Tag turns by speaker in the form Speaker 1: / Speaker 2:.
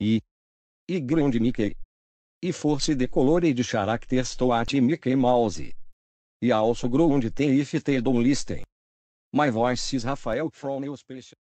Speaker 1: e e grande Mickey. E force de color e de characters to Mickey Mouse. E also if
Speaker 2: they don't listen. My voice is Rafael from Special.